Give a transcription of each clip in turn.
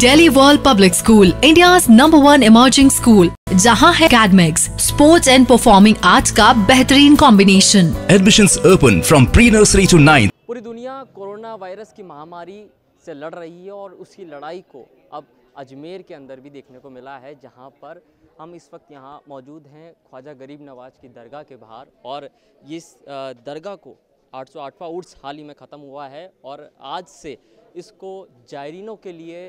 Daily world public school India number one emerging school जहाँ है academics sports and performing arts का बेहतरीन combination admission open from pre nursery to nine पूरी दुनिया corona virus की महामारी से लड़ रही है और उसकी लड़ाई को अब अजमेर के अंदर भी देखने को मिला है जहाँ पर हम इस वक्त यहाँ मौजूद हैं ख्वाजा गरीब नवाज की दरगाह के बाहर और इस दरगाह को आठ सौ आठवां उर्स हाल ही में ख़त्म हुआ है और आज से इसको जायरीनों के लिए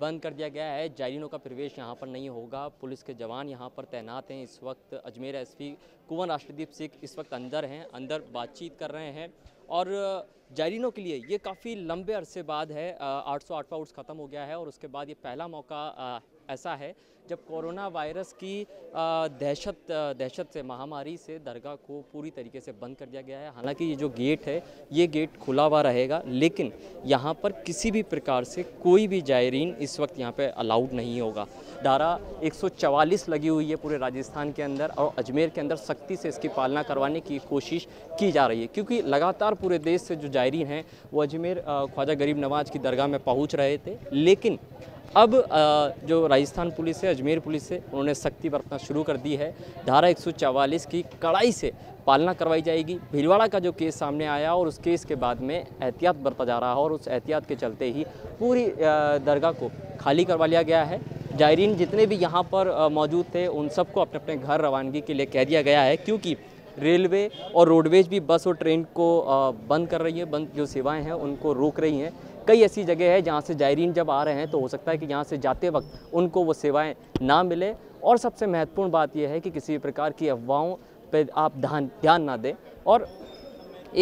बंद कर दिया गया है जायरीनों का प्रवेश यहाँ पर नहीं होगा पुलिस के जवान यहाँ पर तैनात हैं इस वक्त अजमेर एसपी कुंवर राष्ट्रदीप सिंह इस वक्त अंदर हैं अंदर बातचीत कर रहे हैं और जायरीनों के लिए ये काफ़ी लंबे अरसे बाद है आठ सौ आठवा उर्स ख़त्म हो गया है और उसके बाद ये पहला मौका ऐसा है जब कोरोना वायरस की दहशत दहशत से महामारी से दरगाह को पूरी तरीके से बंद कर दिया गया है हालांकि ये जो गेट है ये गेट खुला हुआ रहेगा लेकिन यहाँ पर किसी भी प्रकार से कोई भी जायरीन इस वक्त यहाँ पर अलाउड नहीं होगा धारा 144 लगी हुई है पूरे राजस्थान के अंदर और अजमेर के अंदर सख्ती से इसकी पालना करवाने की कोशिश की जा रही है क्योंकि लगातार पूरे देश से जो जायरीन हैं वो अजमेर ख्वाजा गरीब नवाज की दरगाह में पहुँच रहे थे लेकिन अब जो राजस्थान पुलिस है अजमेर पुलिस है उन्होंने सख्ती बरतना शुरू कर दी है धारा 144 की कड़ाई से पालना करवाई जाएगी भीलवाड़ा का जो केस सामने आया और उस केस के बाद में एहतियात बरता जा रहा है और उस एहतियात के चलते ही पूरी दरगाह को खाली करवा लिया गया है जायरीन जितने भी यहाँ पर मौजूद थे उन सबको अपने अपने घर रवानगी के लिए कह दिया गया है क्योंकि रेलवे और रोडवेज भी बस और ट्रेन को बंद कर रही है बंद जो सेवाएं हैं उनको रोक रही हैं कई ऐसी जगह है जहाँ से जायरीन जब आ रहे हैं तो हो सकता है कि यहाँ से जाते वक्त उनको वो सेवाएँ ना मिले और सबसे महत्वपूर्ण बात यह है कि किसी भी प्रकार की अफवाहों पर आप ध्यान ध्यान ना दें और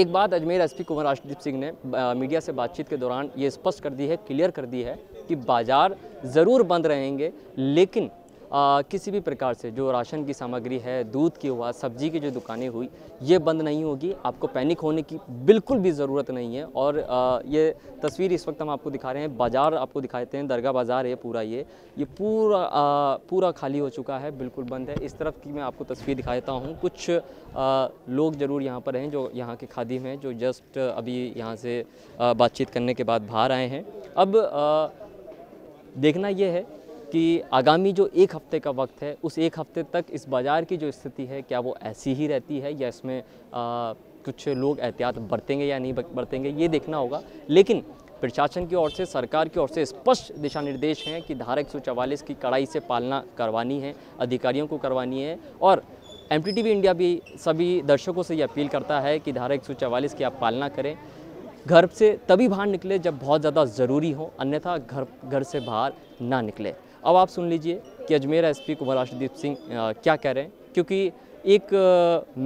एक बात अजमेर एसपी कुमार राष्ट्रदीप सिंह ने मीडिया से बातचीत के दौरान ये स्पष्ट कर दी है क्लियर कर दी है कि बाज़ार ज़रूर बंद रहेंगे लेकिन आ, किसी भी प्रकार से जो राशन की सामग्री है दूध की हुआ सब्जी की जो दुकानें हुई ये बंद नहीं होगी आपको पैनिक होने की बिल्कुल भी ज़रूरत नहीं है और आ, ये तस्वीर इस वक्त हम आपको दिखा रहे हैं बाज़ार आपको दिखाते हैं दरगाह बाज़ार है पूरा ये ये पूरा आ, पूरा खाली हो चुका है बिल्कुल बंद है इस तरफ की मैं आपको तस्वीर दिखा देता हूँ कुछ आ, लोग ज़रूर यहाँ पर हैं जो यहाँ के खादिम हैं जो जस्ट अभी यहाँ से बातचीत करने के बाद बाहर आए हैं अब देखना यह है कि आगामी जो एक हफ्ते का वक्त है उस एक हफ्ते तक इस बाज़ार की जो स्थिति है क्या वो ऐसी ही रहती है या इसमें आ, कुछ लोग एहतियात बरतेंगे या नहीं बरतेंगे ये देखना होगा लेकिन प्रशासन की ओर से सरकार की ओर से स्पष्ट दिशा निर्देश हैं कि धारा एक की कड़ाई से पालना करवानी है अधिकारियों को करवानी है और एम इंडिया भी सभी दर्शकों से ये अपील करता है कि धारा एक की आप पालना करें घर से तभी बाहर निकले जब बहुत ज़्यादा ज़रूरी हो अन्यथा घर घर से बाहर ना निकले अब आप सुन लीजिए कि अजमेर एसपी कुमार राष्ट्रदीप सिंह क्या कह रहे हैं क्योंकि एक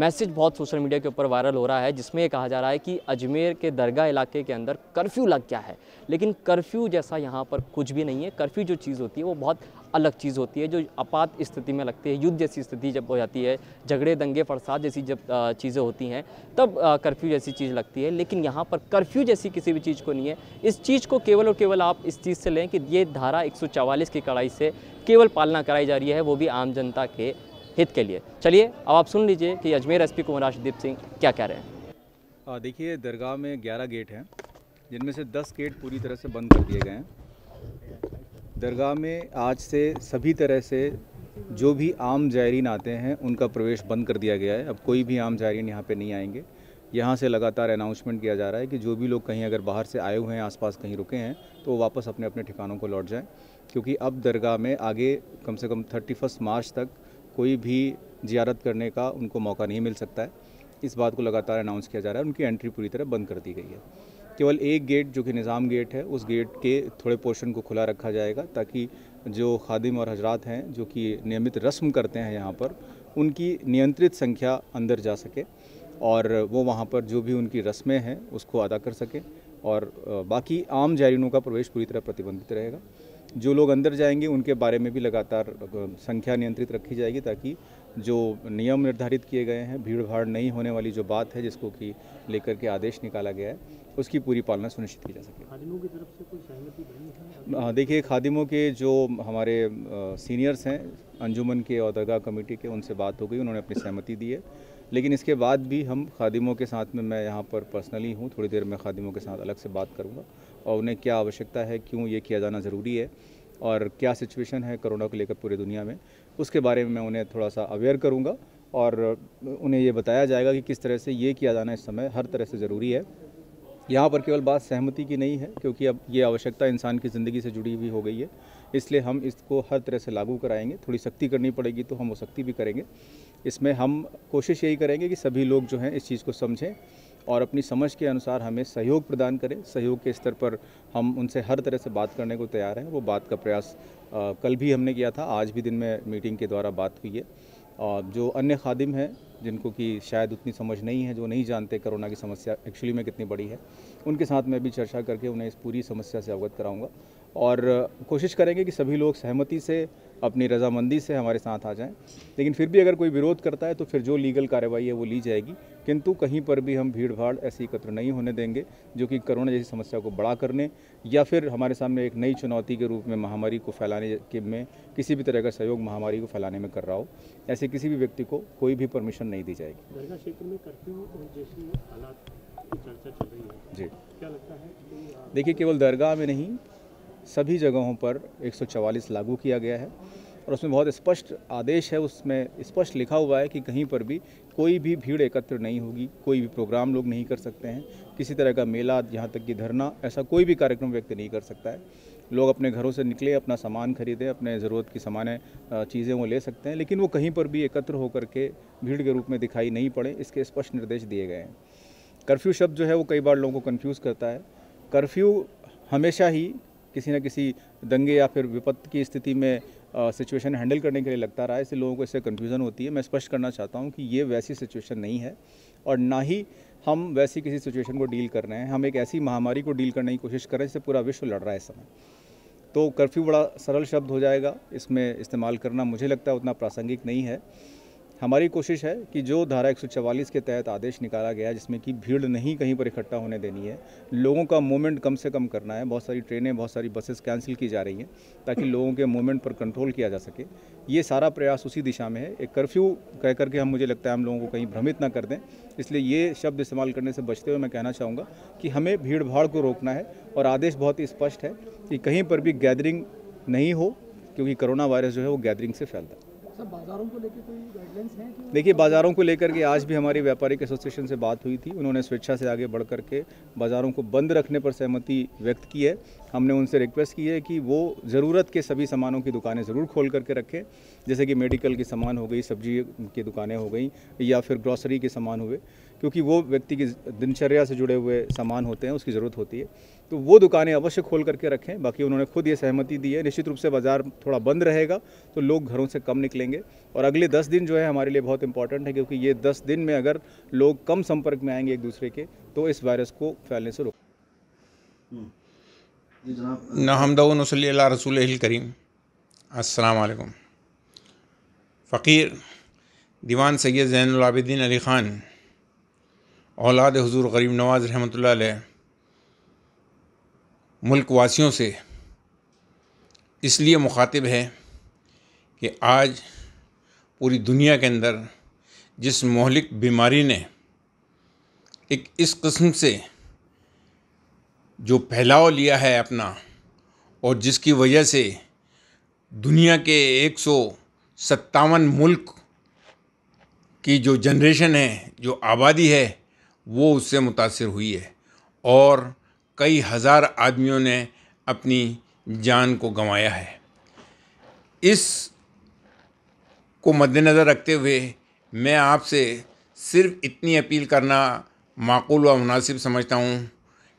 मैसेज बहुत सोशल मीडिया के ऊपर वायरल हो रहा है जिसमें यह कहा जा रहा है कि अजमेर के दरगाह इलाके के अंदर कर्फ्यू लग गया है लेकिन कर्फ्यू जैसा यहाँ पर कुछ भी नहीं है कर्फ्यू जो चीज़ होती है वो बहुत अलग चीज़ होती है जो आपात स्थिति में लगती है युद्ध जैसी स्थिति जब हो जाती है झगड़े दंगे फरसाद जैसी जब चीज़ें होती हैं तब कर्फ्यू जैसी चीज़ लगती है लेकिन यहाँ पर कर्फ्यू जैसी किसी भी चीज़ को नहीं है इस चीज़ को केवल और केवल आप इस चीज़ से लें कि ये धारा एक की कड़ाई से केवल पालना कराई जा रही है वो भी आम जनता के हित के लिए चलिए अब आप सुन लीजिए कि अजमेर एस कुमार राशदीप सिंह क्या कह रहे हैं देखिए दरगाह में ग्यारह गेट हैं जिनमें से दस गेट पूरी तरह से बंद कर दिए गए हैं दरगाह में आज से सभी तरह से जो भी आम जायरीन आते हैं उनका प्रवेश बंद कर दिया गया है अब कोई भी आम जायरीन यहाँ पे नहीं आएंगे यहाँ से लगातार अनाउंसमेंट किया जा रहा है कि जो भी लोग कहीं अगर बाहर से आए हुए हैं आसपास कहीं रुके हैं तो वो वापस अपने अपने ठिकानों को लौट जाएं क्योंकि अब दरगाह में आगे कम से कम थर्टी मार्च तक कोई भी जियारत करने का उनको मौका नहीं मिल सकता है इस बात को लगातार अनाउंस किया जा रहा है उनकी एंट्री पूरी तरह बंद कर दी गई है केवल एक गेट जो कि निज़ाम गेट है उस गेट के थोड़े पोर्शन को खुला रखा जाएगा ताकि जो खादिम और हजरात हैं जो कि नियमित रस्म करते हैं यहाँ पर उनकी नियंत्रित संख्या अंदर जा सके और वो वहाँ पर जो भी उनकी रस्में हैं उसको अदा कर सकें और बाकी आम जायरीनों का प्रवेश पूरी तरह प्रतिबंधित रहेगा जो लोग अंदर जाएंगे उनके बारे में भी लगातार संख्या नियंत्रित रखी जाएगी ताकि जो नियम निर्धारित किए गए हैं भीड़ भाड़ नहीं होने वाली जो बात है जिसको कि लेकर के आदेश निकाला गया है उसकी पूरी पालना सुनिश्चित की जा सके खादिमों की तरफ से कोई सहमति बनी हाँ, देखिए खादिमों के जो हमारे सीनियर्स हैं अंजुमन के और दरगाह कमेटी के उनसे बात हो गई उन्होंने अपनी सहमति दी है लेकिन इसके बाद भी हम खादिमों के साथ में मैं यहाँ पर पर्सनली हूँ थोड़ी देर में खादिमों के साथ अलग से बात करूँगा और उन्हें क्या आवश्यकता है क्यों ये किया जाना ज़रूरी है और क्या सिचुएशन है कोरोना को लेकर पूरी दुनिया में उसके बारे में मैं उन्हें थोड़ा सा अवेयर करूँगा और उन्हें ये बताया जाएगा कि किस तरह से ये किया जाना इस समय हर तरह से ज़रूरी है यहाँ पर केवल बात सहमति की नहीं है क्योंकि अब ये आवश्यकता इंसान की ज़िंदगी से जुड़ी हुई हो गई है इसलिए हम इसको हर तरह से लागू कराएंगे थोड़ी सख्ती करनी पड़ेगी तो हम वो सख्ती भी करेंगे इसमें हम कोशिश यही करेंगे कि सभी लोग जो हैं इस चीज़ को समझें और अपनी समझ के अनुसार हमें सहयोग प्रदान करें सहयोग के स्तर पर हम उनसे हर तरह से बात करने को तैयार हैं वो बात का प्रयास कल भी हमने किया था आज भी दिन में मीटिंग के द्वारा बात हुई है और जो अन्य खादिम हैं जिनको कि शायद उतनी समझ नहीं है जो नहीं जानते कोरोना की समस्या एक्चुअली में कितनी बड़ी है उनके साथ मैं भी चर्चा करके उन्हें इस पूरी समस्या से अवगत कराऊंगा और कोशिश करेंगे कि सभी लोग सहमति से अपनी रजामंदी से हमारे साथ आ जाएं लेकिन फिर भी अगर कोई विरोध करता है तो फिर जो लीगल कार्रवाई है वो ली जाएगी किंतु कहीं पर भी हम भीड़ भाड़ ऐसी एकत्र नहीं होने देंगे जो कि कोरोना जैसी समस्या को बड़ा करने या फिर हमारे सामने एक नई चुनौती के रूप में महामारी को फैलाने के में किसी भी तरह का सहयोग महामारी को फैलाने में कर रहा हो ऐसे किसी भी व्यक्ति को कोई भी परमिशन नहीं दी जाएगी जी देखिए केवल दरगाह में नहीं सभी जगहों पर 144 लागू किया गया है और उसमें बहुत स्पष्ट आदेश है उसमें स्पष्ट लिखा हुआ है कि कहीं पर भी कोई भी भीड़ एकत्र नहीं होगी कोई भी प्रोग्राम लोग नहीं कर सकते हैं किसी तरह का मेला यहाँ तक कि धरना ऐसा कोई भी कार्यक्रम व्यक्ति नहीं कर सकता है लोग अपने घरों से निकले अपना सामान खरीदें अपने ज़रूरत की सामान चीज़ें वो ले सकते हैं लेकिन वो कहीं पर भी एकत्र होकर के भीड़ के रूप में दिखाई नहीं पड़े इसके स्पष्ट निर्देश दिए गए हैं कर्फ्यू शब्द जो है वो कई बार लोगों को कन्फ्यूज़ करता है कर्फ्यू हमेशा ही किसी न किसी दंगे या फिर विपत्ति की स्थिति में सिचुएशन हैंडल करने के लिए लगता रहा है इससे लोगों को इससे कन्फ्यूज़न होती है मैं स्पष्ट करना चाहता हूँ कि ये वैसी सिचुएशन नहीं है और ना ही हम वैसी किसी सिचुएशन को डील कर रहे हैं हम एक ऐसी महामारी को डील करने की कोशिश कर रहे हैं जिससे पूरा विश्व लड़ रहा है इस समय तो कर्फ्यू बड़ा सरल शब्द हो जाएगा इसमें इस्तेमाल करना मुझे लगता है उतना प्रासंगिक नहीं है हमारी कोशिश है कि जो धारा 144 के तहत आदेश निकाला गया जिसमें कि भीड़ नहीं कहीं पर इकट्ठा होने देनी है लोगों का मूवमेंट कम से कम करना है बहुत सारी ट्रेनें बहुत सारी बसेस कैंसिल की जा रही हैं ताकि लोगों के मूवमेंट पर कंट्रोल किया जा सके ये सारा प्रयास उसी दिशा में है एक कर्फ्यू कह करके हम मुझे लगता है हम लोगों को कहीं भ्रमित ना कर दें इसलिए ये शब्द इस्तेमाल करने से बचते हुए मैं कहना चाहूँगा कि हमें भीड़ भाड़ को रोकना है और आदेश बहुत ही स्पष्ट है कि कहीं पर भी गैदरिंग नहीं हो क्योंकि कोरोना वायरस जो है वो गैदरिंग से फैलता है बाजारों को लेकर कोई देखिए बाजारों को लेकर के आज भी हमारी व्यापारिक एसोसिएशन से बात हुई थी उन्होंने स्वेच्छा से आगे बढ़ करके बाज़ारों को बंद रखने पर सहमति व्यक्त की है हमने उनसे रिक्वेस्ट की है कि वो ज़रूरत के सभी सामानों की दुकानें ज़रूर खोल करके रखें जैसे कि मेडिकल की सामान हो गई सब्जी की दुकानें हो गई या फिर ग्रॉसरी के सामान हुए क्योंकि वो व्यक्ति की दिनचर्या से जुड़े हुए सामान होते हैं उसकी ज़रूरत होती है तो वो दुकानें अवश्य खोल करके रखें बाकी उन्होंने खुद ये सहमति दी है निश्चित रूप से बाज़ार थोड़ा बंद रहेगा तो लोग घरों से कम निकलेंगे और अगले दस दिन जो है हमारे लिए बहुत इंपॉर्टेंट है क्योंकि ये दस दिन में अगर लोग कम संपर्क में आएंगे एक दूसरे के तो इस वायरस को फैलने से रोक नहमदन हम्म। वसल्ला रसूल करीम असलकुम फ़कीर दीवान सैयद ज़ैनआबिदीन अली ख़ान औलाद हजूर गरीब नवाज रहमत मुल्क वासियों से इसलिए मुखातिब है कि आज पूरी दुनिया के अंदर जिस मोहलिक बीमारी ने एक इस कस्म से जो फैलाव लिया है अपना और जिसकी वजह से दुनिया के एक सौ सत्तावन मुल्क की जो जनरेशन है जो आबादी है वो उससे मुतासर हुई है और कई हज़ार आदमियों ने अपनी जान को गंवाया है इस को मद्दनज़र रखते हुए मैं आपसे सिर्फ इतनी अपील करना माकूल व मुनासिब समझता हूँ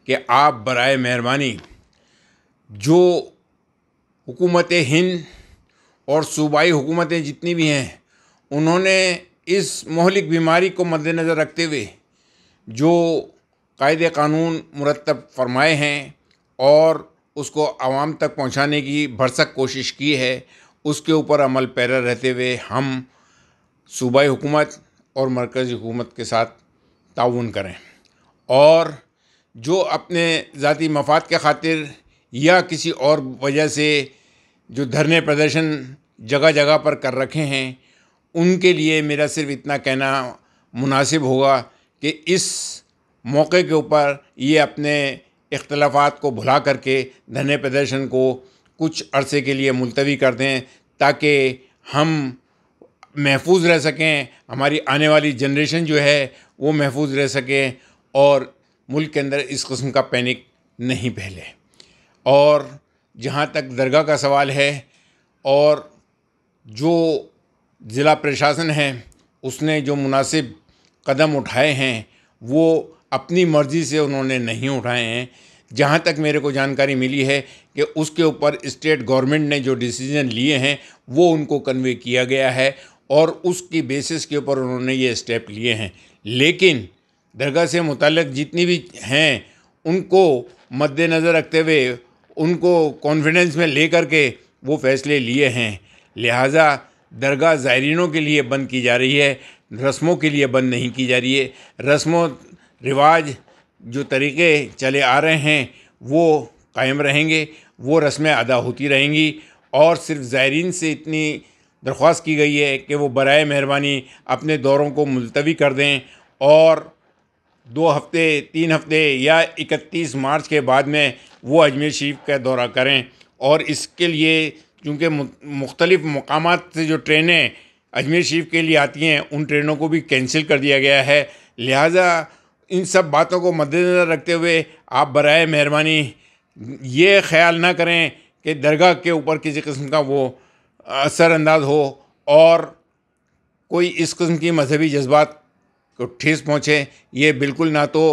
कि आप बर मेहरबानी जो हुकूमत हिंद और सूबाई हुकूमतें जितनी भी हैं उन्होंने इस मोहलिक बीमारी को मद्दनज़र रखते हुए जो कायदे कानून मुरतब फरमाए हैं और उसको आवाम तक पहुँचाने की भरसक कोशिश की है उसके ऊपर अमल पैरा रहते हुए हम सूबाई हुकूमत और मरकज़ी हुकूमत के साथ ताउन करें और जो अपने ज़ाती मफाद के खातिर या किसी और वजह से जो धरने प्रदर्शन जगह जगह पर कर रखे हैं उनके लिए मेरा सिर्फ इतना कहना मुनासिब होगा कि इस मौके के ऊपर ये अपने इख्तलाफात को भुला करके धरने प्रदर्शन को कुछ अरसे के लिए मुलतवी कर दें ताकि हम महफूज रह सकें हमारी आने वाली जनरेशन जो है वो महफूज रह सकें और मुल्क के अंदर इस कस्म का पैनिक नहीं फैले और जहाँ तक दरगाह का सवाल है और जो ज़िला प्रशासन है उसने जो मुनासिब कदम उठाए हैं वो अपनी मर्ज़ी से उन्होंने नहीं उठाए हैं जहाँ तक मेरे को जानकारी मिली है कि उसके ऊपर स्टेट गवर्नमेंट ने जो डिसीजन लिए हैं वो उनको कन्वे किया गया है और उसकी बेसिस के ऊपर उन्होंने ये स्टेप लिए हैं लेकिन दरगाह से मुतल जितनी भी हैं उनको मद्देनज़र रखते हुए उनको कॉन्फिडेंस में ले कर के वो फैसले लिए हैं लिहाजा दरगाह ज़ायरीनों के लिए बंद की जा रही है रस्मों के लिए बंद नहीं की जा रही है रस्मों रिवाज जो तरीक़े चले आ रहे हैं वो कायम रहेंगे वो रस्में अदा होती रहेंगी और सिर्फ ज़ायरीन से इतनी दरख्वास्त की गई है कि वो बरए मेहरबानी अपने दौरों को मुलतवी कर दें और दो हफ्ते तीन हफ्ते या इकतीस मार्च के बाद में वो अजमेर शरीफ का दौरा करें और इसके लिए चूँकि मुख्तलिफ़ मकाम से जो ट्रेनें अजमेर शरीफ के लिए आती हैं उन ट्रेनों को भी कैंसिल कर दिया गया है लिहाजा इन सब बातों को मद्देनज़र रखते हुए आप बरए मेहरबानी ये ख्याल ना करें कि दरगाह के ऊपर किसी किस्म का वो असरानंदाज हो और कोई इस किस्म की मजहबी जज्बात को ठेस पहुँचे ये बिल्कुल ना तो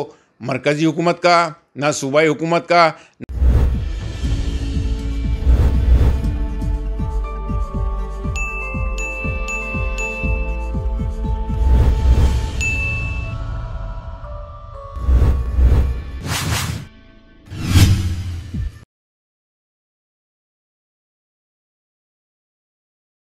मरकज़ी हुकूमत का ना सूबाई हुकूमत का